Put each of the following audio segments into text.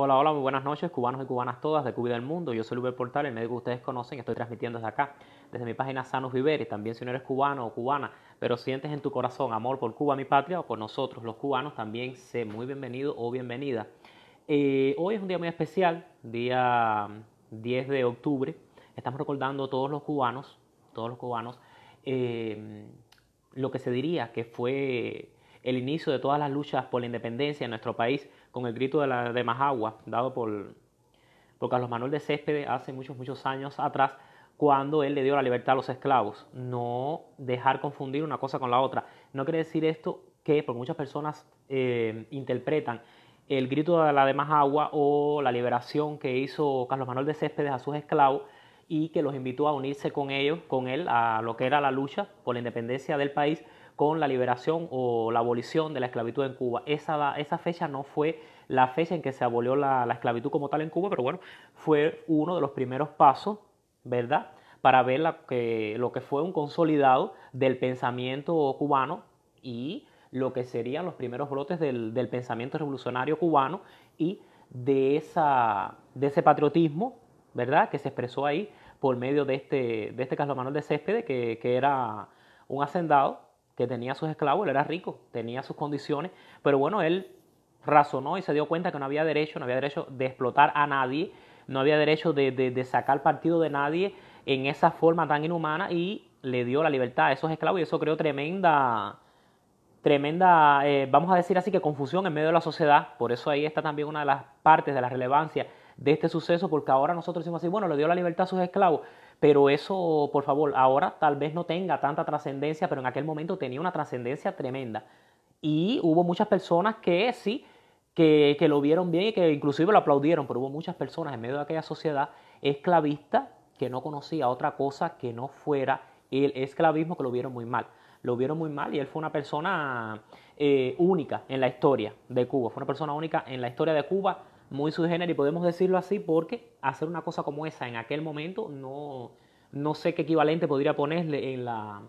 Hola, hola, muy buenas noches, cubanos y cubanas todas de Cuba y del mundo. Yo soy Luis Portal, el médico que ustedes conocen, estoy transmitiendo desde acá, desde mi página Sanos Viveres, También si no eres cubano o cubana, pero sientes en tu corazón amor por Cuba, mi patria, o por nosotros los cubanos, también sé muy bienvenido o bienvenida. Eh, hoy es un día muy especial, día 10 mm, de octubre. Estamos recordando a todos los cubanos, todos los cubanos, em, lo que se diría que fue el inicio de todas las luchas por la independencia en nuestro país con el grito de, la, de agua, dado por, Carlos Manuel de Céspedes hace muchos, muchos años atrás, cuando él le dio la libertad a los esclavos. No dejar confundir una cosa con la otra. No quiere decir esto que, por muchas personas eh, interpretan el grito de la de agua o la liberación que hizo Carlos Manuel de Céspedes a sus esclavos y que los invitó a unirse con ellos, con él, a lo que era la lucha por la independencia del país, con la liberación o la abolición de la esclavitud en Cuba. Esa, esa fecha no fue la fecha en que se abolió la, esclavitud como tal en Cuba, pero bueno, fue uno de los primeros pasos, ¿verdad? Para ver lo que fue un consolidado del pensamiento cubano y lo que serían los primeros brotes del, pensamiento revolucionario cubano y de, esa, de ese patriotismo, ¿verdad? Que se expresó ahí por medio de este, de este Carlos Manuel de Céspedes, que, que era un hacendado que tenía sus esclavos, él era rico, tenía sus condiciones, pero bueno, él razonó y se dio cuenta que no había derecho, no había derecho de explotar a nadie, no había derecho de, sacar partido de nadie en esa forma tan inhumana y le dio la libertad a esos esclavos y eso creó tremenda, tremenda, eh, vamos a decir así que confusión en medio de la sociedad, por eso ahí está también una de las partes de la relevancia de este suceso, porque ahora nosotros decimos así, bueno, le dio la libertad a sus esclavos, pero eso, por favor, ahora tal vez no tenga tanta trascendencia, pero en aquel momento tenía una trascendencia tremenda. Y hubo muchas personas que sí, que, lo vieron bien y que inclusive lo aplaudieron, pero hubo muchas personas en medio de aquella sociedad esclavista que no conocía otra cosa que no fuera el esclavismo, que lo vieron muy mal. Lo vieron muy mal y él fue una persona eh, única en la historia de Cuba, fue una persona única en la historia de Cuba muy género y podemos decirlo así, porque hacer una cosa como esa en aquel momento no, no sé qué equivalente podría ponerle en, la,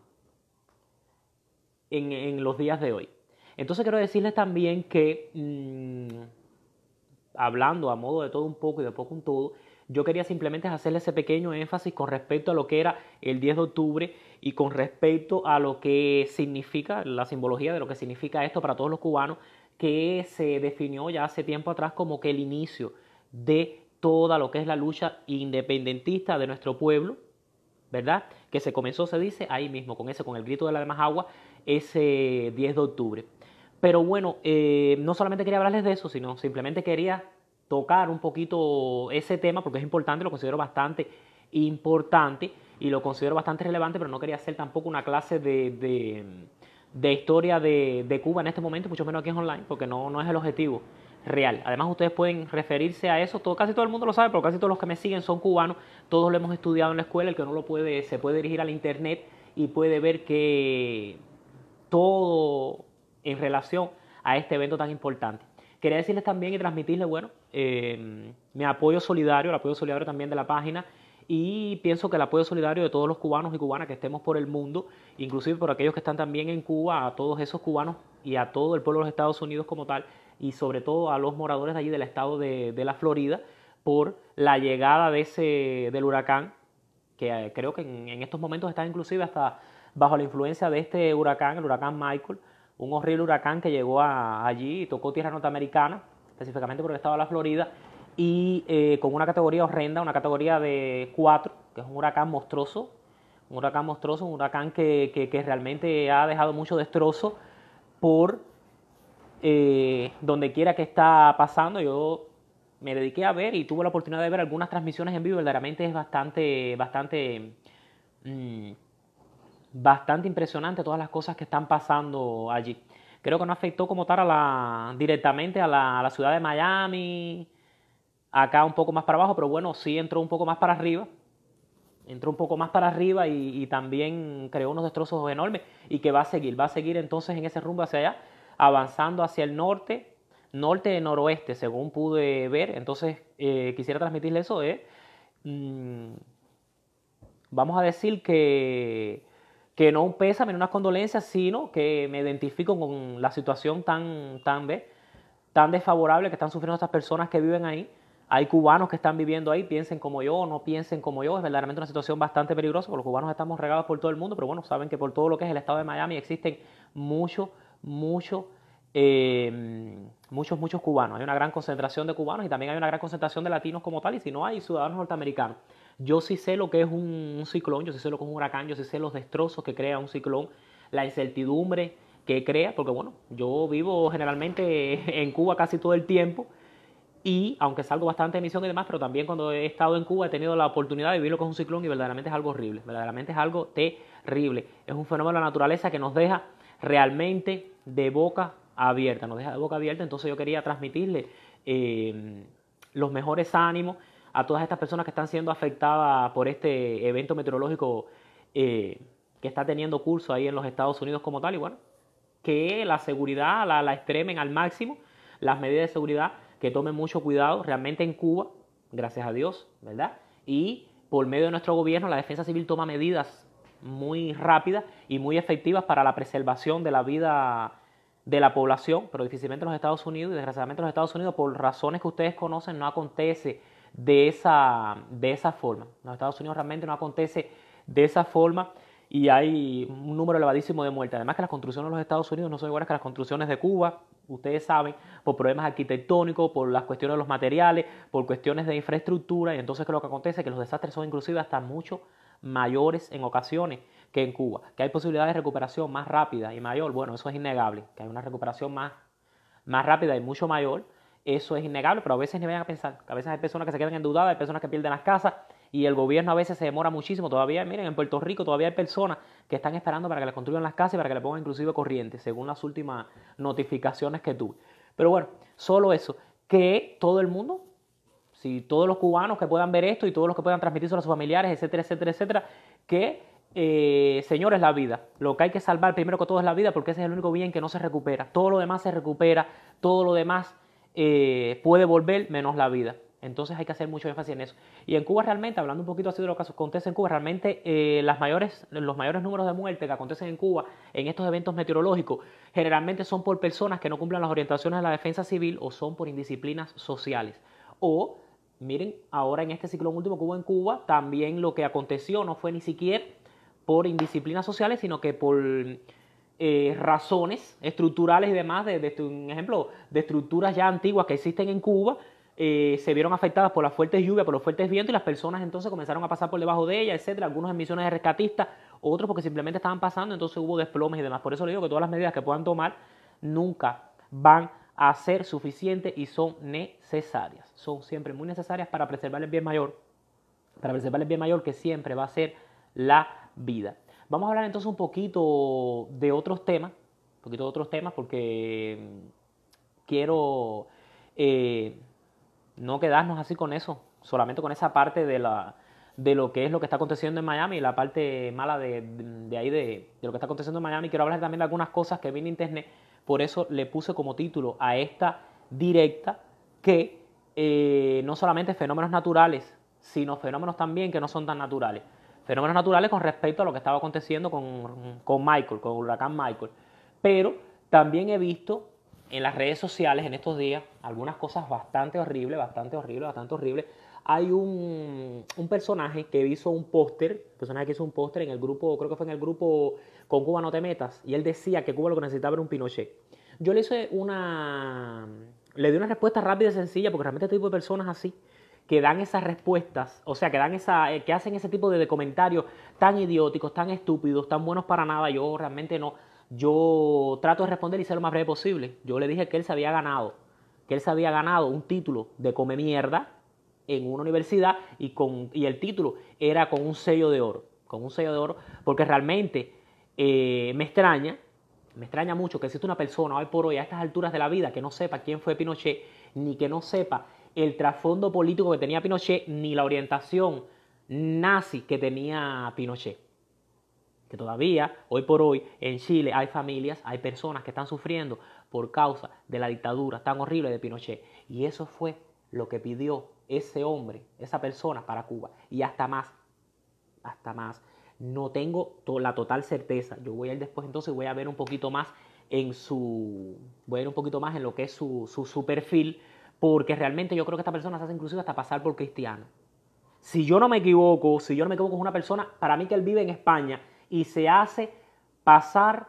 en, en los días de hoy. Entonces quiero decirles también que, mm, hablando a modo de todo un poco y de poco un todo, yo quería simplemente hacerle ese pequeño énfasis con respecto a lo que era el 10 de octubre y con respecto a lo que significa la simbología de lo que significa esto para todos los cubanos que se definió ya hace tiempo atrás como que el inicio de toda lo que es la lucha independentista de nuestro pueblo, ¿verdad? Que se comenzó, se dice, ahí mismo, con ese, con el grito de la Demás agua, ese 10 de octubre. Pero bueno, eh, no solamente quería hablarles de eso, sino simplemente quería tocar un poquito ese tema, porque es importante, lo considero bastante importante y lo considero bastante relevante, pero no quería hacer tampoco una clase de de historia de, Cuba en este momento, mucho menos aquí en online, porque no, es el objetivo real. Además, ustedes pueden referirse a eso, casi todo el mundo lo sabe, pero casi todos los que me siguen son cubanos, todos lo hemos estudiado en la escuela, el que no lo puede, se puede dirigir al internet y puede ver que todo en relación a este evento tan importante. Quería decirles también y transmitirles, bueno, eh, mi apoyo solidario, el apoyo solidario también de la página, y pienso que el apoyo solidario de todos los cubanos y cubanas que estemos por el mundo, inclusive por aquellos que están también en Cuba, a todos esos cubanos y a todo el pueblo de los Estados Unidos como tal, y sobre todo a los moradores de allí del estado de, la Florida, por la llegada de ese, del huracán, que eh, creo que en, estos momentos está inclusive hasta bajo la influencia de este huracán, el huracán Michael, un horrible huracán que llegó allí y tocó tierra norteamericana, específicamente por el estado de la Florida, y eh, con una categoría horrenda, una categoría de 4, que es un huracán monstruoso, un huracán monstruoso, un huracán que, que, que realmente ha dejado mucho destrozo por eh, donde quiera que está pasando. Yo me dediqué a ver y tuve la oportunidad de ver algunas transmisiones en vivo, verdaderamente es bastante, bastante, mm, bastante impresionante todas las cosas que están pasando allí. Creo que no afectó como tal a la, directamente a la ciudad de Miami, acá un poco más para abajo, pero bueno, sí entró un poco más para arriba. Entró un poco más para arriba y, también creó unos destrozos enormes y que va a seguir, va a seguir entonces en ese rumbo hacia allá, avanzando hacia el norte, norte de noroeste, según pude ver. Entonces eh, quisiera transmitirle eso mm, vamos a decir que, que no un pésame, una unas condolencias, sino que me identifico con la situación tan, tan, tan desfavorable que están sufriendo estas personas que viven ahí hay cubanos que están viviendo ahí, piensen como yo, no piensen como yo, es verdaderamente una situación bastante peligrosa, porque los cubanos estamos regados por todo el mundo, pero bueno, saben que por todo lo que es el estado de Miami existen muchos, muchos, eh, muchos, muchos cubanos. Hay una gran concentración de cubanos y también hay una gran concentración de latinos como tal, y si no hay ciudadanos norteamericanos. Yo sí sé lo que es un, un ciclón, yo sí sé lo que es un huracán, yo sí sé los destrozos que crea un ciclón, la incertidumbre que crea, porque bueno, yo vivo generalmente en Cuba casi todo el tiempo y aunque salgo bastante de misión y demás, pero también cuando he estado en Cuba he tenido la oportunidad de vivirlo con un ciclón y verdaderamente es algo horrible, verdaderamente es algo terrible. Es un fenómeno de la naturaleza que nos deja realmente de boca abierta, nos deja de boca abierta, entonces yo quería transmitirle eh, los mejores ánimos a todas estas personas que están siendo afectadas por este evento meteorológico eh, que está teniendo curso ahí en los Estados Unidos como tal, y bueno, que la seguridad la, la extremen al máximo, las medidas de seguridad que tomen mucho cuidado realmente en Cuba, gracias a Dios, ¿verdad? Y por medio de nuestro gobierno, la defensa civil toma medidas muy rápidas y muy efectivas para la preservación de la vida de la población, pero difícilmente en los Estados Unidos, y desgraciadamente en los Estados Unidos, por razones que ustedes conocen, no acontece de esa, de esa forma. En los Estados Unidos realmente no acontece de esa forma y hay un número elevadísimo de muertes. Además que las construcciones de los Estados Unidos no son iguales que las construcciones de Cuba, ustedes saben, por problemas arquitectónicos, por las cuestiones de los materiales, por cuestiones de infraestructura, y entonces creo es lo que acontece? es Que los desastres son inclusive hasta mucho mayores en ocasiones que en Cuba, que hay posibilidades de recuperación más rápida y mayor, bueno, eso es innegable, que hay una recuperación más, más rápida y mucho mayor, eso es innegable, pero a veces ni vayan a pensar, a veces hay personas que se quedan endeudadas, hay personas que pierden las casas, y el gobierno a veces se demora muchísimo. Todavía, miren, en Puerto Rico todavía hay personas que están esperando para que les construyan las casas y para que le pongan inclusive corriente, según las últimas notificaciones que tuve. Pero bueno, solo eso, que todo el mundo, si todos los cubanos que puedan ver esto y todos los que puedan transmitirlo a sus familiares, etcétera, etcétera, etcétera, que eh, señores, la vida. Lo que hay que salvar primero que todo es la vida, porque ese es el único bien que no se recupera. Todo lo demás se recupera, todo lo demás eh, puede volver menos la vida. Entonces hay que hacer mucho énfasis en eso. Y en Cuba realmente, hablando un poquito así de lo que acontece en Cuba, realmente eh, las mayores, los mayores números de muertes que acontecen en Cuba en estos eventos meteorológicos generalmente son por personas que no cumplan las orientaciones de la defensa civil o son por indisciplinas sociales. O, miren, ahora en este ciclón último que hubo en Cuba, también lo que aconteció no fue ni siquiera por indisciplinas sociales, sino que por... Eh, razones estructurales y demás, de, este, un ejemplo, de estructuras ya antiguas que existen en Cuba eh, se vieron afectadas por las fuertes lluvias, por los fuertes vientos y las personas entonces comenzaron a pasar por debajo de ella, etcétera. Algunos en misiones de rescatistas, otros porque simplemente estaban pasando, entonces hubo desplomes y demás. Por eso le digo que todas las medidas que puedan tomar nunca van a ser suficientes y son necesarias. Son siempre muy necesarias para preservar el bien mayor, para preservar el bien mayor que siempre va a ser la vida. Vamos a hablar entonces un poquito de otros temas, un poquito de otros temas porque quiero eh, no quedarnos así con eso, solamente con esa parte de, la, de lo que es lo que está aconteciendo en Miami y la parte mala de, ahí de, lo que está aconteciendo en Miami. Quiero hablar también de algunas cosas que vi en internet, por eso le puse como título a esta directa que eh, no solamente fenómenos naturales, sino fenómenos también que no son tan naturales. Fenómenos naturales con respecto a lo que estaba aconteciendo con, con Michael, con huracán Michael. Pero también he visto en las redes sociales en estos días algunas cosas bastante horribles, bastante horribles, bastante horribles. Hay un, un personaje que hizo un póster, personaje que hizo un póster en el grupo, creo que fue en el grupo con Cuba no te metas, y él decía que Cuba lo que necesitaba era un Pinochet. Yo le hice una, le di una respuesta rápida y sencilla, porque realmente este tipo de personas así, que dan esas respuestas, o sea, que dan esa, eh, que hacen ese tipo de, de comentarios tan idióticos, tan estúpidos, tan buenos para nada, yo realmente no, yo trato de responder y ser lo más breve posible. Yo le dije que él se había ganado, que él se había ganado un título de come mierda en una universidad y, con, y el título era con un sello de oro, con un sello de oro, porque realmente eh, me extraña, me extraña mucho que exista una persona hoy por hoy a estas alturas de la vida que no sepa quién fue Pinochet, ni que no sepa el trasfondo político que tenía Pinochet, ni la orientación nazi que tenía Pinochet que todavía hoy por hoy en Chile hay familias, hay personas que están sufriendo por causa de la dictadura tan horrible de Pinochet. Y eso fue lo que pidió ese hombre, esa persona para Cuba. Y hasta más, hasta más. No tengo la total certeza. Yo voy a ir después entonces voy a ver un poquito más en su. Voy a ir un poquito más en lo que es su, su, su perfil. Porque realmente yo creo que esta persona se hace inclusive hasta pasar por cristiano. Si yo no me equivoco, si yo no me equivoco, es una persona, para mí que él vive en España y se hace pasar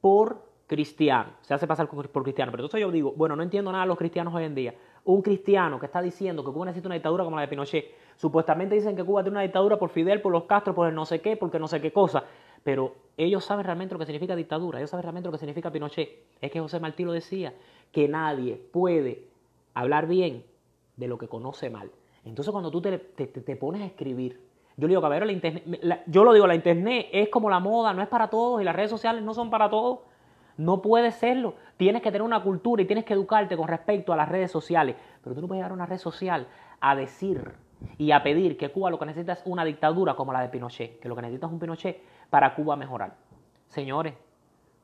por cristiano. Se hace pasar por cristiano. Pero entonces yo digo, bueno, no entiendo nada de los cristianos hoy en día. Un cristiano que está diciendo que Cuba necesita una dictadura como la de Pinochet. Supuestamente dicen que Cuba tiene una dictadura por Fidel, por los Castro, por el no sé qué, porque no sé qué cosa. Pero ellos saben realmente lo que significa dictadura, ellos saben realmente lo que significa Pinochet. Es que José Martí lo decía, que nadie puede hablar bien de lo que conoce mal. Entonces cuando tú te, te pones a escribir yo le digo, cabrón, la internet, yo lo digo, la internet es como la moda, no es para todos y las redes sociales no son para todos. No puede serlo. Tienes que tener una cultura y tienes que educarte con respecto a las redes sociales. Pero tú no puedes llegar a una red social a decir y a pedir que Cuba lo que necesita es una dictadura como la de Pinochet, que lo que necesita es un Pinochet para Cuba mejorar. Señores,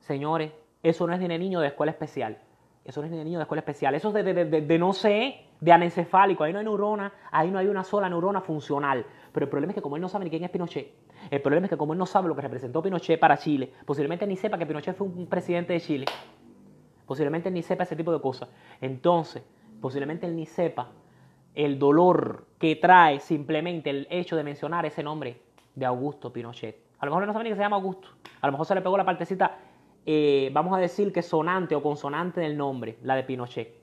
señores, eso no es dinero niño de escuela especial. Eso no es de niño de escuela especial. Eso es de, no sé, de anencefálico. Ahí no hay neurona, ahí no hay una sola neurona funcional. Pero el problema es que como él no sabe ni quién es Pinochet, el problema es que como él no sabe lo que representó Pinochet para Chile, posiblemente ni sepa que Pinochet fue un presidente de Chile. Posiblemente ni sepa ese tipo de cosas. Entonces, posiblemente él ni sepa el dolor que trae simplemente el hecho de mencionar ese nombre de Augusto Pinochet. A lo mejor no sabe ni que se llama Augusto. A lo mejor se le pegó la partecita eh, vamos a decir que sonante o consonante del nombre, la de Pinochet.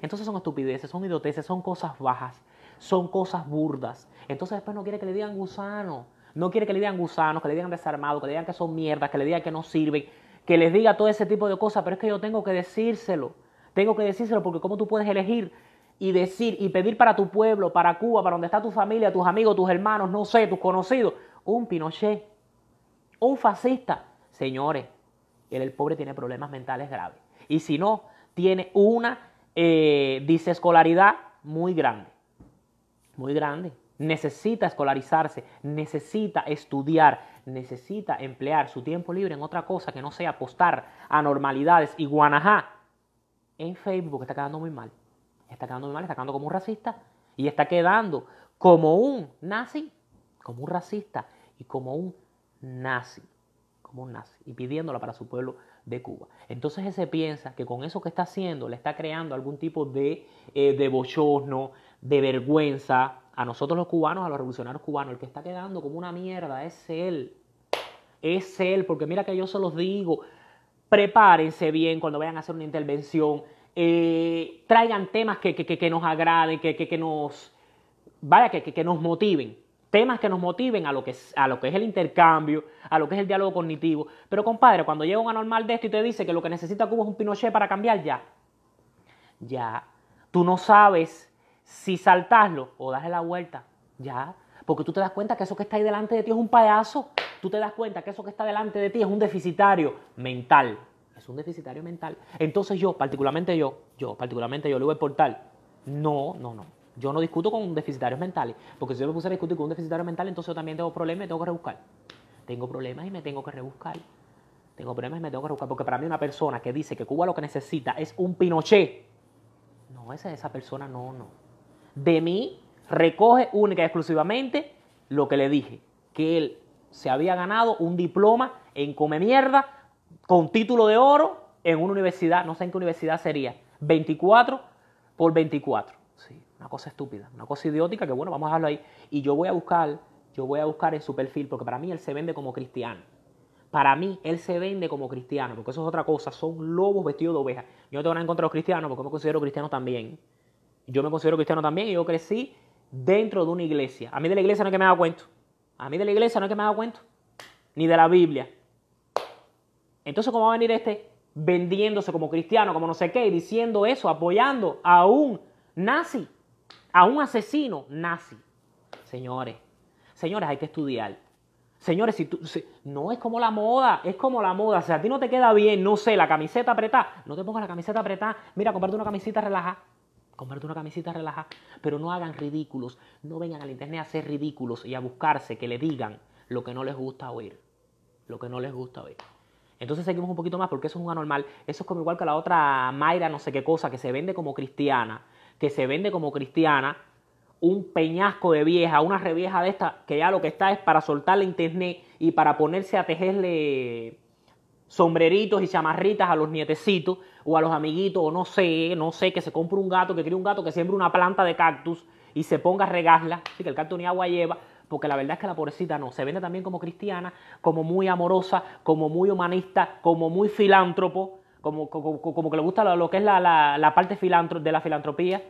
Entonces son estupideces, son idioteces, son cosas bajas, son cosas burdas. Entonces después no quiere que le digan gusano, no quiere que le digan gusano, que le digan desarmado, que le digan que son mierdas, que le digan que no sirven, que les diga todo ese tipo de cosas, pero es que yo tengo que decírselo. Tengo que decírselo porque cómo tú puedes elegir y decir y pedir para tu pueblo, para Cuba, para donde está tu familia, tus amigos, tus hermanos, no sé, tus conocidos, un Pinochet, un fascista. Señores, él, el pobre, tiene problemas mentales graves. Y si no, tiene una eh, disescolaridad muy grande. Muy grande. Necesita escolarizarse, necesita estudiar, necesita emplear su tiempo libre en otra cosa que no sea apostar a normalidades y guanajá en Facebook. Está quedando muy mal. Está quedando muy mal, está quedando como un racista y está quedando como un nazi, como un racista y como un nazi y pidiéndola para su pueblo de Cuba. Entonces ese piensa que con eso que está haciendo le está creando algún tipo de, eh, de bochorno, de vergüenza a nosotros los cubanos, a los revolucionarios cubanos. El que está quedando como una mierda es él. Es él, porque mira que yo se los digo, prepárense bien cuando vayan a hacer una intervención, eh, traigan temas que, que, que, nos agrade que, nos... Vaya, que, que nos motiven, temas que nos motiven a lo que, es, a lo que es el intercambio, a lo que es el diálogo cognitivo. Pero compadre, cuando llega un anormal de esto y te dice que lo que necesita Cuba es un Pinochet para cambiar, ya. Ya. Tú no sabes si saltarlo o darle la vuelta. Ya. Porque tú te das cuenta que eso que está ahí delante de ti es un payaso. Tú te das cuenta que eso que está delante de ti es un deficitario mental. Es un deficitario mental. Entonces yo, particularmente yo, yo, particularmente yo, le voy a portal. No, no, no. Yo no discuto con deficitarios mentales, porque si yo me puse a discutir con un deficitario mental, entonces yo también tengo problemas y tengo que rebuscar. Tengo problemas y me tengo que rebuscar. Tengo problemas y me tengo que rebuscar. Porque para mí una persona que dice que Cuba lo que necesita es un Pinochet, no, esa, esa persona no, no. De mí recoge única y exclusivamente lo que le dije, que él se había ganado un diploma en come mierda con título de oro en una universidad, no sé en qué universidad sería, 24 por 24 una cosa estúpida, una cosa idiótica que bueno, vamos a dejarlo ahí. Y yo voy a buscar, yo voy a buscar en su perfil, porque para mí él se vende como cristiano. Para mí, él se vende como cristiano, porque eso es otra cosa. Son lobos vestidos de ovejas. Yo no tengo nada en contra de los cristianos, porque me considero cristiano también. Yo me considero cristiano también y yo crecí dentro de una iglesia. A mí de la iglesia no es que me haga cuento. A mí de la iglesia no es que me haga cuento. Ni de la Biblia. Entonces, ¿cómo va a venir este vendiéndose como cristiano, como no sé qué, y diciendo eso, apoyando a un nazi? a un asesino nazi. Señores, señores, hay que estudiar. Señores, si tú, no es como la moda, es como la moda. sea, a ti no te queda bien, no sé, la camiseta apretada, no te pongas la camiseta apretada. Mira, comparte una camiseta relajada. Comparte una camiseta relajada. Pero no hagan ridículos. No vengan al internet a hacer ridículos y a buscarse que le digan lo que no les gusta oír. Lo que no les gusta oír. Entonces seguimos un poquito más porque eso es un anormal. Eso es como igual que la otra Mayra, no sé qué cosa, que se vende como cristiana que se vende como cristiana, un peñasco de vieja, una revieja de esta, que ya lo que está es para soltarle internet y para ponerse a tejerle sombreritos y chamarritas a los nietecitos o a los amiguitos, o no sé, no sé, que se compre un gato, que críe un gato, que siembre una planta de cactus y se ponga a regarla, así que el cactus ni agua lleva, porque la verdad es que la pobrecita no, se vende también como cristiana, como muy amorosa, como muy humanista, como muy filántropo, como, que le gusta lo, que es la, parte de la filantropía.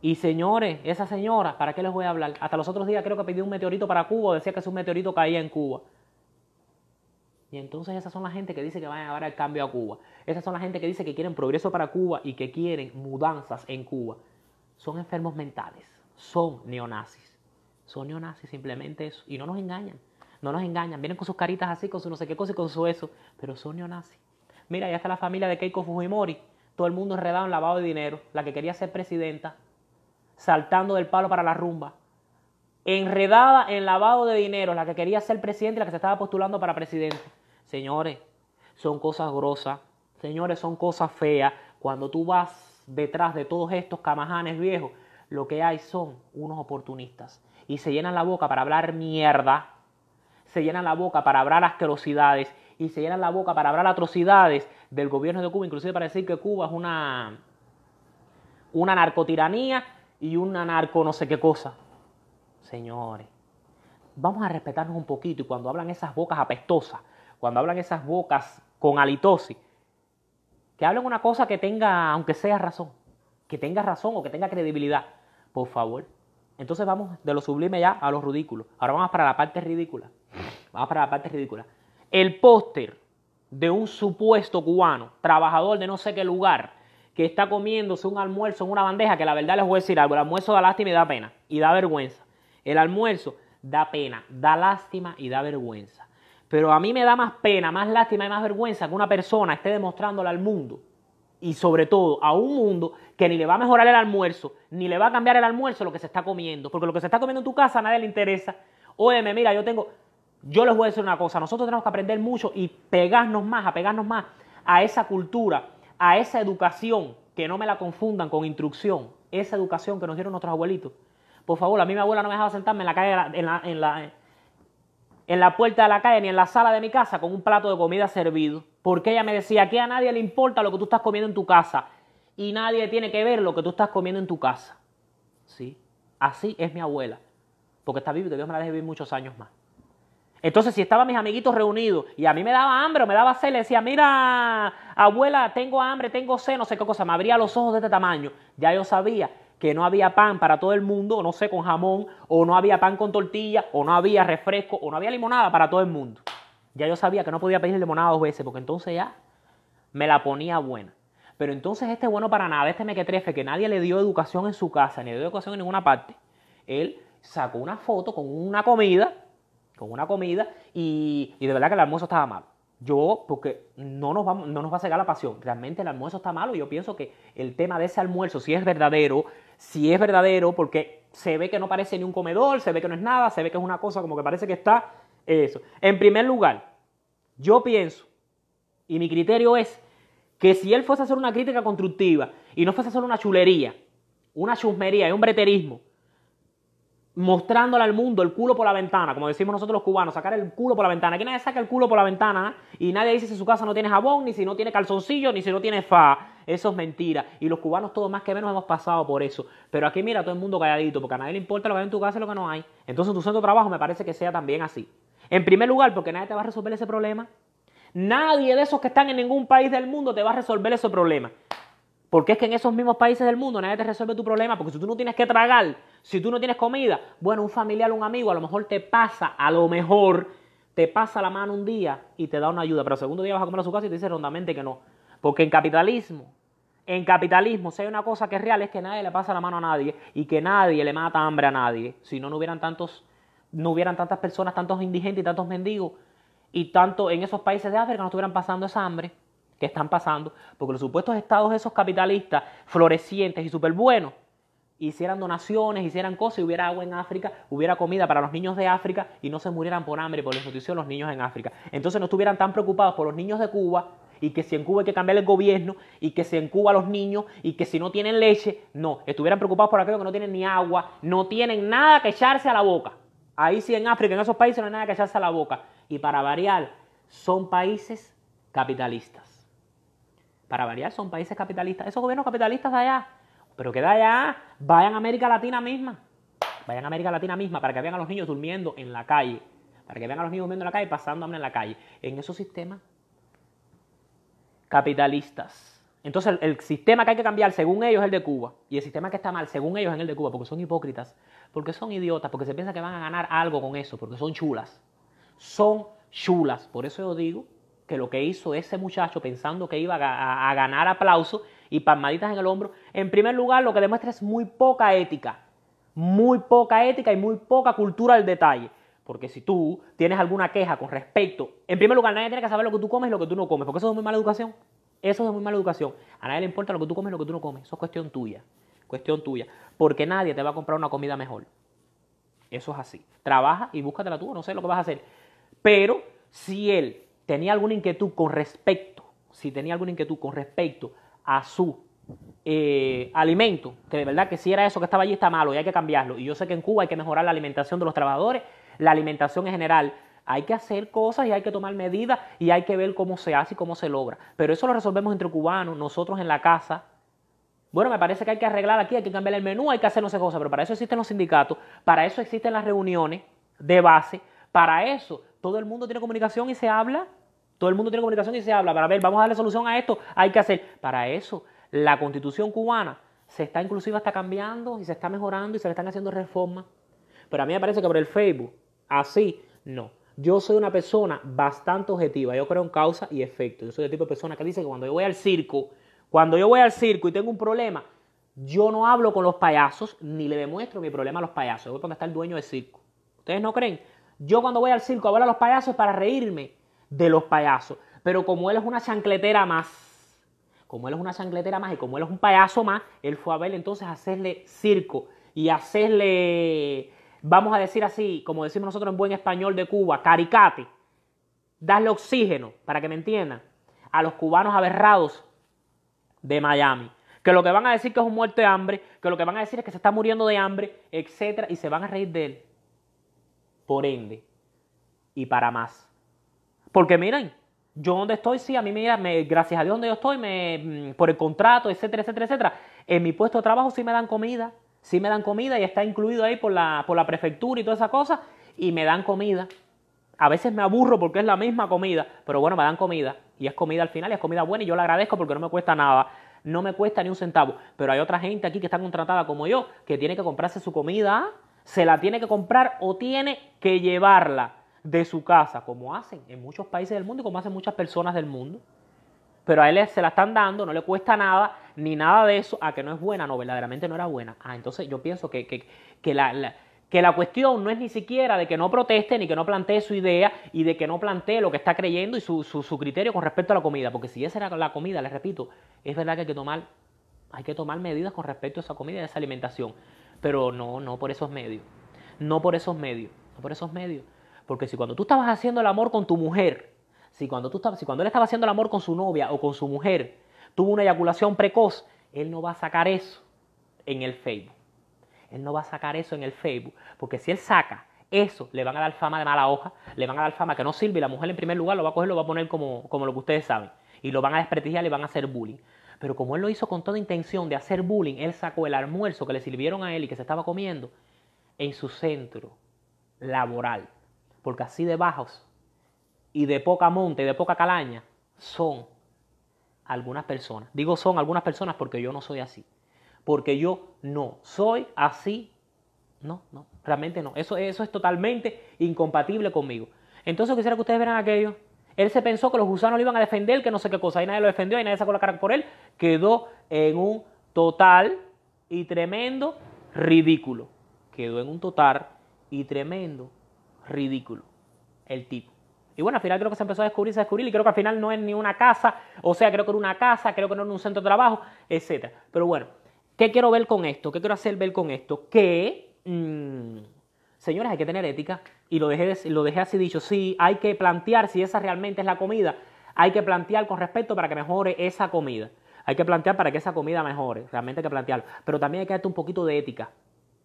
Y señores, esa señora, ¿para qué les voy a hablar? Hasta los otros días creo que pidió un meteorito para Cuba, decía que su meteorito caía en Cuba. Y entonces esas son la gente que dice que van a llevar el cambio a Cuba. Esas son la gente que dice que quieren progreso para Cuba y que quieren mudanzas en Cuba. Son enfermos mentales, son neonazis. Son neonazis simplemente eso. Y no nos engañan, no nos engañan. Vienen con sus caritas así, con su no sé qué cosa y con su eso, pero son neonazis. Mira, ya está la familia de Keiko Fujimori, todo el mundo enredado en lavado de dinero, la que quería ser presidenta, saltando del palo para la rumba, enredada en lavado de dinero, la que quería ser presidente, la que se estaba postulando para presidente. Señores, son cosas grosas, señores, son cosas feas. Cuando tú vas detrás de todos estos camajanes viejos, lo que hay son unos oportunistas. Y se llenan la boca para hablar mierda, se llenan la boca para hablar asquerosidades y se llenan la boca para hablar atrocidades del gobierno de Cuba, inclusive para decir que Cuba es una, una narcotiranía y una narco no sé qué cosa. Señores, vamos a respetarnos un poquito y cuando hablan esas bocas apestosas, cuando hablan esas bocas con halitosis, que hablen una cosa que tenga, aunque sea razón, que tenga razón o que tenga credibilidad, por favor. Entonces vamos de lo sublime ya a lo ridículo. Ahora vamos para la parte ridícula. Vamos para la parte ridícula el póster de un supuesto cubano, trabajador de no sé qué lugar, que está comiéndose un almuerzo en una bandeja, que la verdad les voy a decir algo, el almuerzo da lástima y da pena, y da vergüenza. El almuerzo da pena, da lástima y da vergüenza. Pero a mí me da más pena, más lástima y más vergüenza que una persona esté demostrándole al mundo, y sobre todo a un mundo que ni le va a mejorar el almuerzo, ni le va a cambiar el almuerzo lo que se está comiendo, porque lo que se está comiendo en tu casa a nadie le interesa. Óyeme, mira, yo tengo, yo les voy a decir una cosa, nosotros tenemos que aprender mucho y pegarnos más, a pegarnos más a esa cultura, a esa educación, que no me la confundan con instrucción, esa educación que nos dieron nuestros abuelitos. Por favor, a mí mi abuela no me dejaba sentarme en la calle, en la, en la, puerta de la calle ni en la sala de mi casa con un plato de comida servido, porque ella me decía que a nadie le importa lo que tú estás comiendo en tu casa y nadie tiene que ver lo que tú estás comiendo en tu casa. ¿Sí? Así es mi abuela, porque está viva y que Dios me la vivir muchos años más. Entonces, si estaban mis amiguitos reunidos y a mí me daba hambre o me daba sed, le decía, mira, abuela, tengo hambre, tengo sed, no sé qué cosa, me abría los ojos de este tamaño. Ya yo sabía que no había pan para todo el mundo, no sé, con jamón, o no había pan con tortilla, o no había refresco, o no había limonada para todo el mundo. Ya yo sabía que no podía pedir limonada dos veces, porque entonces ya me la ponía buena. Pero entonces este bueno para nada, este mequetrefe que nadie le dio educación en su casa, ni le dio educación en ninguna parte, él sacó una foto con una comida una comida y, de verdad que el almuerzo estaba mal. Yo, porque no nos, no nos va a cegar la pasión. Realmente el almuerzo está malo. Y yo pienso que el tema de ese almuerzo, si es verdadero, si es verdadero, porque se ve que no parece ni un comedor, se ve que no es nada, se ve que es una cosa como que parece que está eso. En primer lugar, yo pienso, y mi criterio es, que si él fuese a hacer una crítica constructiva y no fuese a hacer una chulería, una chusmería y un breterismo, mostrándole al mundo el culo por la ventana, como decimos nosotros los cubanos, sacar el culo por la ventana. Aquí nadie saca el culo por la ventana y nadie dice si su casa no tiene jabón, ni si no tiene calzoncillo, ni si no tiene fa. Eso es mentira. Y los cubanos todos más que menos hemos pasado por eso. Pero aquí mira todo el mundo calladito, porque a nadie le importa lo que hay en tu casa y lo que no hay. Entonces tu centro de trabajo me parece que sea también así. En primer lugar, porque nadie te va a resolver ese problema. Nadie de esos que están en ningún país del mundo te va a resolver ese problema. Porque es que en esos mismos países del mundo nadie te resuelve tu problema, porque si tú no tienes que tragar, si tú no tienes comida, bueno, un familiar, un amigo, a lo mejor te pasa, a lo mejor te pasa la mano un día y te da una ayuda, pero el segundo día vas a comer a su casa y te dice rondamente que no. Porque en capitalismo, en capitalismo, si hay una cosa que es real, es que nadie le pasa la mano a nadie y que nadie le mata hambre a nadie. Si no, no hubieran tantos, no hubieran tantas personas, tantos indigentes y tantos mendigos. Y tanto en esos países de África no estuvieran pasando esa hambre están pasando, porque los supuestos estados esos capitalistas florecientes y súper buenos hicieran donaciones, hicieran cosas, y hubiera agua en África, hubiera comida para los niños de África y no se murieran por hambre, y por desnutrición los niños en África. Entonces no estuvieran tan preocupados por los niños de Cuba y que si en Cuba hay que cambiar el gobierno y que si en Cuba los niños y que si no tienen leche, no, estuvieran preocupados por aquello que no tienen ni agua, no tienen nada que echarse a la boca. Ahí sí en África, en esos países no hay nada que echarse a la boca. Y para variar, son países capitalistas. Para variar, son países capitalistas. Esos gobiernos capitalistas de allá, pero que de allá, vayan a América Latina misma. Vayan a América Latina misma para que vean a los niños durmiendo en la calle. Para que vean a los niños durmiendo en la calle, pasando hambre en la calle. En esos sistemas capitalistas. Entonces, el, el, sistema que hay que cambiar, según ellos, es el de Cuba. Y el sistema que está mal, según ellos, es el de Cuba, porque son hipócritas, porque son idiotas, porque se piensa que van a ganar algo con eso, porque son chulas. Son chulas. Por eso yo digo que lo que hizo ese muchacho pensando que iba a, ganar aplauso y palmaditas en el hombro, en primer lugar lo que demuestra es muy poca ética, muy poca ética y muy poca cultura al detalle. Porque si tú tienes alguna queja con respecto, en primer lugar nadie tiene que saber lo que tú comes y lo que tú no comes, porque eso es muy mala educación. Eso es muy mala educación. A nadie le importa lo que tú comes y lo que tú no comes. Eso es cuestión tuya. Cuestión tuya. Porque nadie te va a comprar una comida mejor. Eso es así. Trabaja y búscatela tú. No sé lo que vas a hacer. Pero si él tenía alguna inquietud con respecto, si tenía alguna inquietud con respecto a su eh, alimento, que de verdad que si era eso que estaba allí está malo y hay que cambiarlo. Y yo sé que en Cuba hay que mejorar la alimentación de los trabajadores, la alimentación en general. Hay que hacer cosas y hay que tomar medidas y hay que ver cómo se hace y cómo se logra. Pero eso lo resolvemos entre cubanos, nosotros en la casa. Bueno, me parece que hay que arreglar aquí, hay que cambiar el menú, hay que hacer no sé cosas, pero para eso existen los sindicatos, para eso existen las reuniones de base, para eso todo el mundo tiene comunicación y se habla. Todo el mundo tiene comunicación y se habla. Para ver, vamos a darle solución a esto. Hay que hacer. Para eso, la constitución cubana se está inclusive está cambiando y se está mejorando y se le están haciendo reformas. Pero a mí me parece que por el Facebook, así, no. Yo soy una persona bastante objetiva. Yo creo en causa y efecto. Yo soy el tipo de persona que dice que cuando yo voy al circo, cuando yo voy al circo y tengo un problema, yo no hablo con los payasos ni le demuestro mi problema a los payasos. Yo voy donde está el dueño del circo. ¿Ustedes no creen? Yo cuando voy al circo a ver a los payasos para reírme de los payasos. Pero como él es una chancletera más, como él es una chancletera más y como él es un payaso más, él fue a ver entonces hacerle circo y hacerle, vamos a decir así, como decimos nosotros en buen español de Cuba, caricate. Darle oxígeno, para que me entiendan, a los cubanos aberrados de Miami que lo que van a decir que es un muerto de hambre, que lo que van a decir es que se está muriendo de hambre, etcétera, y se van a reír de él por ende, y para más. Porque miren, yo donde estoy, sí, a mí mira, me, gracias a Dios donde yo estoy, me, mm, por el contrato, etcétera, etcétera, etcétera, en mi puesto de trabajo sí me dan comida, sí me dan comida y está incluido ahí por la, por la prefectura y toda esa cosa, y me dan comida. A veces me aburro porque es la misma comida, pero bueno, me dan comida. Y es comida al final, y es comida buena, y yo la agradezco porque no me cuesta nada. No me cuesta ni un centavo. Pero hay otra gente aquí que está contratada como yo, que tiene que comprarse su comida se la tiene que comprar o tiene que llevarla de su casa, como hacen en muchos países del mundo y como hacen muchas personas del mundo. Pero a él se la están dando, no le cuesta nada, ni nada de eso, a que no es buena, no, verdaderamente no era buena. Ah, entonces yo pienso que, que, la, cuestión no es ni siquiera de que no proteste ni que no plantee su idea y de que no plantee lo que está creyendo y su, su, su, criterio con respecto a la comida. Porque si esa era la comida, les repito, es verdad que hay que tomar, hay que tomar medidas con respecto a esa comida y a esa alimentación. Pero no, no por esos medios. No por esos medios. No por esos medios. Porque si cuando tú estabas haciendo el amor con tu mujer, si cuando, tú, si cuando él estaba haciendo el amor con su novia o con su mujer, tuvo una eyaculación precoz, él no va a sacar eso en el Facebook. Él no va a sacar eso en el Facebook. Porque si él saca eso, le van a dar fama de mala hoja, le van a dar fama que no sirve y la mujer en primer lugar lo va a coger, lo va a poner como, como lo que ustedes saben. Y lo van a desprestigiar y van a hacer bullying. Pero como él lo hizo con toda intención de hacer bullying, él sacó el almuerzo que le sirvieron a él y que se estaba comiendo en su centro laboral. Porque así de bajos y de poca monta y de poca calaña son algunas personas. Digo son algunas personas porque yo no soy así. Porque yo no soy así. No, no, realmente no. Eso, eso es totalmente incompatible conmigo. Entonces quisiera que ustedes vieran aquello él se pensó que los gusanos lo iban a defender, que no sé qué cosa. Y nadie lo defendió, y nadie sacó la cara por él. Quedó en un total y tremendo ridículo. Quedó en un total y tremendo ridículo el tipo. Y bueno, al final creo que se empezó a descubrir, se descubrir, y creo que al final no es ni una casa, o sea, creo que era una casa, creo que no era un centro de trabajo, etc. Pero bueno, ¿qué quiero ver con esto? ¿Qué quiero hacer ver con esto? Que... Mm, Señores, hay que tener ética. Y lo dejé, así dicho. Sí, hay que plantear si esa realmente es la comida. Hay que plantear con respecto para que mejore esa comida. Hay que plantear para que esa comida mejore. Realmente hay que plantearlo. Pero también hay que darte un poquito de ética.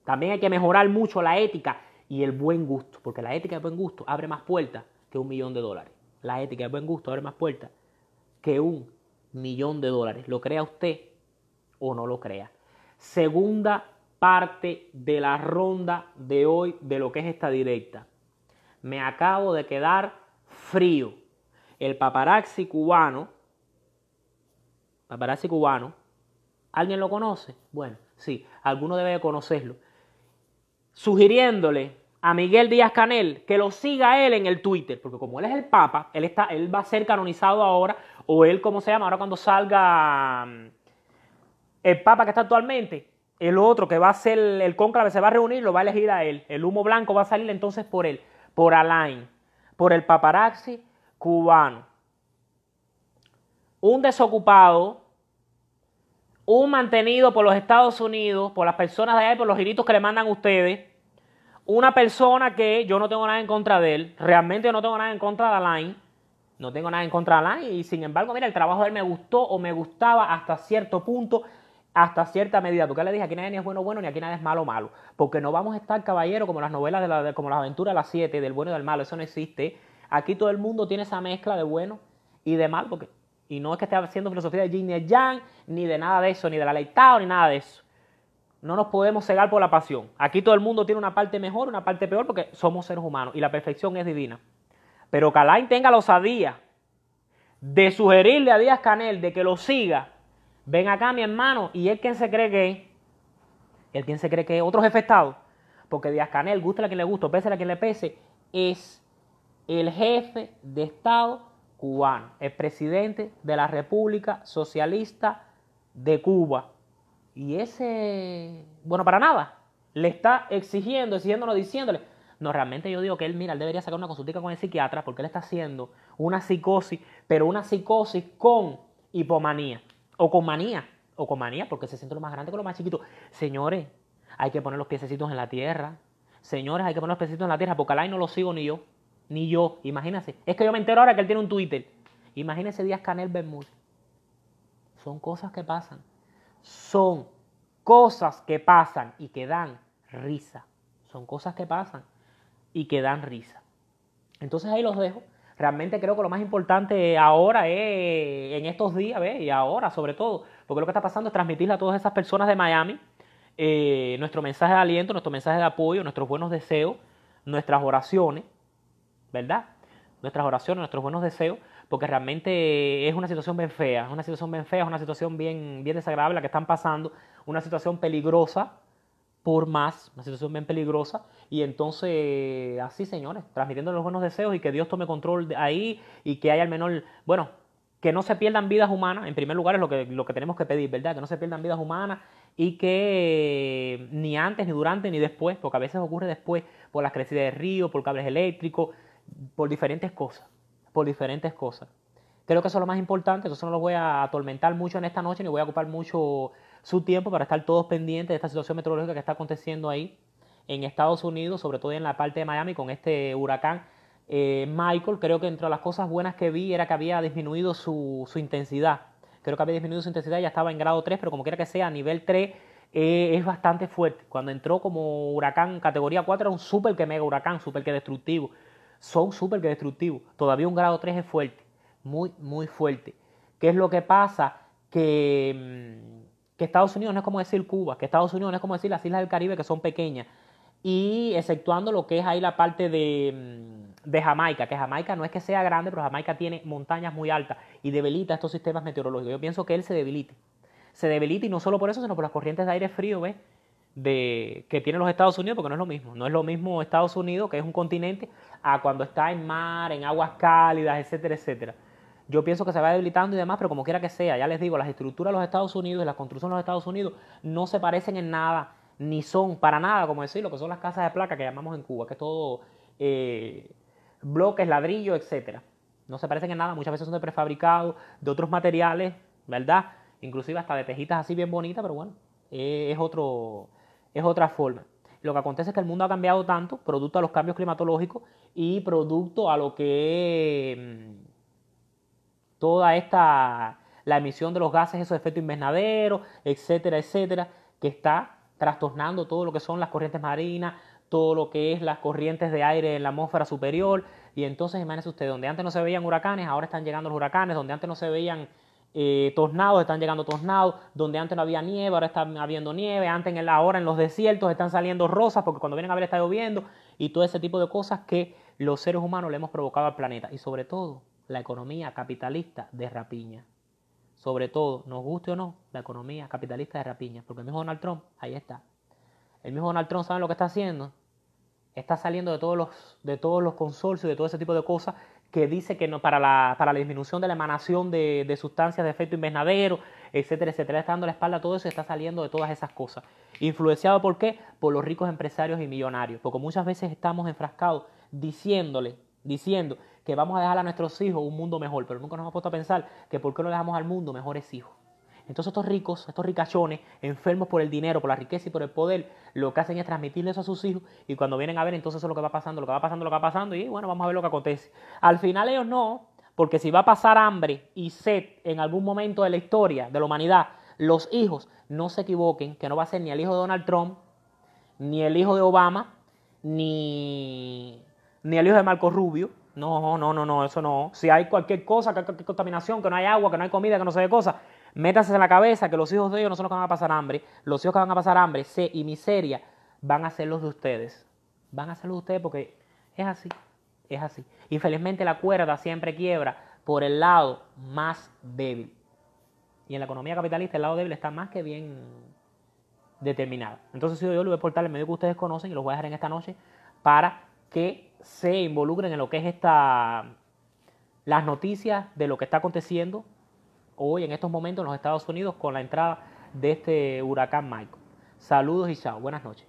También hay que mejorar mucho la ética y el buen gusto. Porque la ética y buen gusto abre más puertas que un millón de dólares. La ética y buen gusto abre más puertas que un millón de dólares. Lo crea usted o no lo crea. Segunda parte de la ronda de hoy de lo que es esta directa. Me acabo de quedar frío. El paparazzi cubano, paparazzi cubano, ¿alguien lo conoce? Bueno, sí, alguno debe de conocerlo. Sugiriéndole a Miguel Díaz Canel que lo siga él en el Twitter, porque como él es el Papa, él, está, él va a ser canonizado ahora, o él, ¿cómo se llama? Ahora cuando salga mm, el Papa que está actualmente, el otro que va a ser el cónclave se va a reunir, lo va a elegir a él. El humo blanco va a salir entonces por él, por Alain, por el paparazzi cubano. Un desocupado, un mantenido por los Estados Unidos, por las personas de allá por los giritos que le mandan ustedes. Una persona que yo no tengo nada en contra de él, realmente yo no tengo nada en contra de Alain. No tengo nada en contra de Alain y sin embargo, mira, el trabajo de él me gustó o me gustaba hasta cierto punto hasta cierta medida, porque le dije aquí nadie es bueno bueno ni aquí nadie es malo malo, porque no vamos a estar caballero como las novelas de, la, como las aventuras de las siete del bueno y del malo, eso no existe. Aquí todo el mundo tiene esa mezcla de bueno y de mal, porque y no es que esté haciendo filosofía de Jin Yang, ni de nada de eso, ni de la ley ni nada de eso. No nos podemos cegar por la pasión. Aquí todo el mundo tiene una parte mejor, una parte peor, porque somos seres humanos y la perfección es divina. Pero Calain tenga la osadía de sugerirle a Díaz Canel de que lo siga ven acá mi hermano, y él quien se cree que, él quien se cree que otro jefe de Estado, porque Díaz Canel, guste la que le gusta pese a que le pese, es el jefe de Estado cubano, el presidente de la República Socialista de Cuba. Y ese, bueno, para nada, le está exigiendo, exigiéndolo, diciéndole, no, realmente yo digo que él, mira, él debería sacar una consulta con el psiquiatra porque él está haciendo una psicosis, pero una psicosis con hipomanía. O con manía. O con manía, porque se siente lo más grande con lo más chiquito. Señores, hay que poner los piececitos en la tierra. Señores, hay que poner los piececitos en la tierra, porque aire no lo sigo ni yo. Ni yo, imagínense. Es que yo me entero ahora que él tiene un Twitter. Imagínense Díaz Canel Bermúdez. Son cosas que pasan. Son cosas que pasan y que dan risa. Son cosas que pasan y que dan risa. Entonces ahí los dejo realmente creo que lo más importante ahora es, en estos días, y ahora sobre todo, porque lo que está pasando es transmitirle a todas esas personas de Miami eh, nuestro mensaje de aliento, nuestro mensaje de apoyo, nuestros buenos deseos, nuestras oraciones, ¿verdad? Nuestras oraciones, nuestros buenos deseos, porque realmente es una situación bien fea, es una situación bien fea, es una situación bien, bien desagradable la que están pasando, una situación peligrosa, por más, una situación bien peligrosa. Y entonces, así señores, transmitiendo los buenos deseos y que Dios tome control de ahí y que haya al menor, bueno, que no se pierdan vidas humanas, en primer lugar es lo que, lo que tenemos que pedir, ¿verdad? Que no se pierdan vidas humanas y que eh, ni antes, ni durante, ni después, porque a veces ocurre después por las crecidas de río, por cables eléctricos, por diferentes cosas, por diferentes cosas. Creo que eso es lo más importante, entonces no los voy a atormentar mucho en esta noche, ni voy a ocupar mucho su tiempo para estar todos pendientes de esta situación meteorológica que está aconteciendo ahí en Estados Unidos, sobre todo en la parte de Miami, con este huracán. Eh, Michael, creo que entre las cosas buenas que vi era que había disminuido su, intensidad. Creo que había disminuido su intensidad, ya estaba en grado 3, pero como quiera que sea, a nivel 3 eh, es bastante fuerte. Cuando entró como huracán categoría 4 era un super que mega huracán, super que destructivo. Son super que destructivos. Todavía un grado 3 es fuerte. Muy, muy fuerte. ¿Qué es lo que pasa? Que mm, que Estados Unidos no es como decir Cuba, que Estados Unidos no es como decir las islas del Caribe que son pequeñas. Y exceptuando lo que es ahí la parte de, mm, de, Jamaica, que Jamaica no es que sea grande, pero Jamaica tiene montañas muy altas y debilita estos sistemas meteorológicos. Yo pienso que él se debilita. Se debilita y no solo por eso, sino por las corrientes de aire frío, que tienen los Estados Unidos, porque no es lo mismo. No es lo mismo Estados Unidos, que es un continente, a cuando está en mar, en aguas cálidas, etcétera, etcétera yo pienso que se va debilitando y demás, pero como quiera que sea, ya les digo, las estructuras de los Estados Unidos y las construcciones de los Estados Unidos no se parecen en nada, ni son para nada, como decir, lo que son las casas de placa que llamamos en Cuba, que es todo eh, bloques, ladrillo, etc. No se parecen en nada, muchas veces son de prefabricado, de otros materiales, ¿verdad? Inclusive hasta de tejitas así bien bonitas, pero bueno, eh, es, otro, es otra forma. Lo que acontece es que el mundo ha cambiado tanto, producto a los cambios climatológicos y producto a lo que... Mm, toda esta, la emisión de los gases, esos efectos invernaderos, etcétera, etcétera, que está trastornando todo lo que son las corrientes marinas, todo lo que es las corrientes de aire en la atmósfera superior. Y entonces, imagínense ustedes, donde antes no se veían huracanes, ahora están llegando los huracanes, donde antes no se veían eh, tornados, están llegando tornados, donde antes no había nieve, ahora está habiendo nieve, antes en el, ahora en los desiertos están saliendo rosas, porque cuando vienen a ver está lloviendo, y todo ese tipo de cosas que los seres humanos le hemos provocado al planeta. Y sobre todo, la economía capitalista de rapiña. Sobre todo, nos guste o no, la economía capitalista de rapiña. Porque el mismo Donald Trump, ahí está. El mismo Donald Trump, ¿saben lo que está haciendo? Está saliendo de todos los, de todos los consorcios, de todo ese tipo de cosas que dice que no, para, la, para la disminución de la emanación de, de, sustancias de efecto invernadero, etcétera, etcétera. Está dando la espalda a todo eso y está saliendo de todas esas cosas. ¿Influenciado por qué? Por los ricos empresarios y millonarios. Porque muchas veces estamos enfrascados diciéndole, diciendo que vamos a dejar a nuestros hijos un mundo mejor, pero nunca nos hemos puesto a pensar que por qué no dejamos al mundo mejores hijos. Entonces estos ricos, estos ricachones, enfermos por el dinero, por la riqueza y por el poder, lo que hacen es transmitirles eso a sus hijos y cuando vienen a ver entonces eso es lo que va pasando, lo que va pasando, lo que va pasando y bueno, vamos a ver lo que acontece. Al final ellos no, porque si va a pasar hambre y sed en algún momento de la historia de la humanidad, los hijos no se equivoquen, que no va a ser ni el hijo de Donald Trump, ni el hijo de Obama, ni, ni el hijo de Marco Rubio, no, no, no, no, eso no. Si hay cualquier cosa, cualquier contaminación, que no hay agua, que no hay comida, que no se ve cosa, métase en la cabeza que los hijos de ellos no son los que van a pasar hambre. Los hijos que van a pasar hambre sed y miseria van a ser los de ustedes. Van a ser los de ustedes porque es así, es así. Infelizmente la cuerda siempre quiebra por el lado más débil. Y en la economía capitalista el lado débil está más que bien determinado. Entonces, si yo, yo le voy a portar el medio que ustedes conocen y los voy a dejar en esta noche para que se involucren en lo que es esta las noticias de lo que está aconteciendo hoy en estos momentos en los Estados Unidos con la entrada de este huracán Michael. Saludos y chao, buenas noches.